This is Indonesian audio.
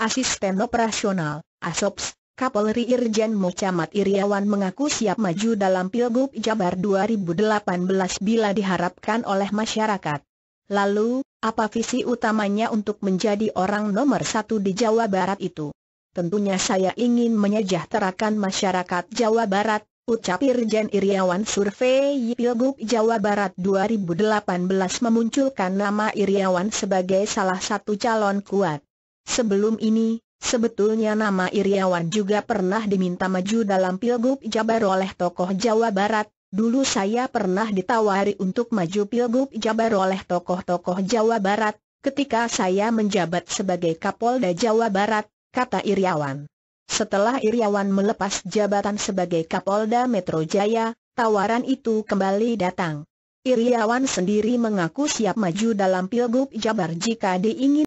Asisten Operasional, ASOPS, Kapolri Irjen Mucamat Iriawan mengaku siap maju dalam Pilgub Jabar 2018 bila diharapkan oleh masyarakat. Lalu, apa visi utamanya untuk menjadi orang nomor satu di Jawa Barat itu? Tentunya saya ingin menyejahterakan masyarakat Jawa Barat, ucap Irjen Iriawan survei Pilgub Jawa Barat 2018 memunculkan nama Iriawan sebagai salah satu calon kuat. Sebelum ini, sebetulnya nama Iriawan juga pernah diminta maju dalam Pilgub Jabar oleh tokoh Jawa Barat, dulu saya pernah ditawari untuk maju Pilgub Jabar oleh tokoh-tokoh Jawa Barat, ketika saya menjabat sebagai Kapolda Jawa Barat, kata Iriawan. Setelah Iriawan melepas jabatan sebagai Kapolda Metro Jaya, tawaran itu kembali datang. Iriawan sendiri mengaku siap maju dalam Pilgub Jabar jika diinginkan.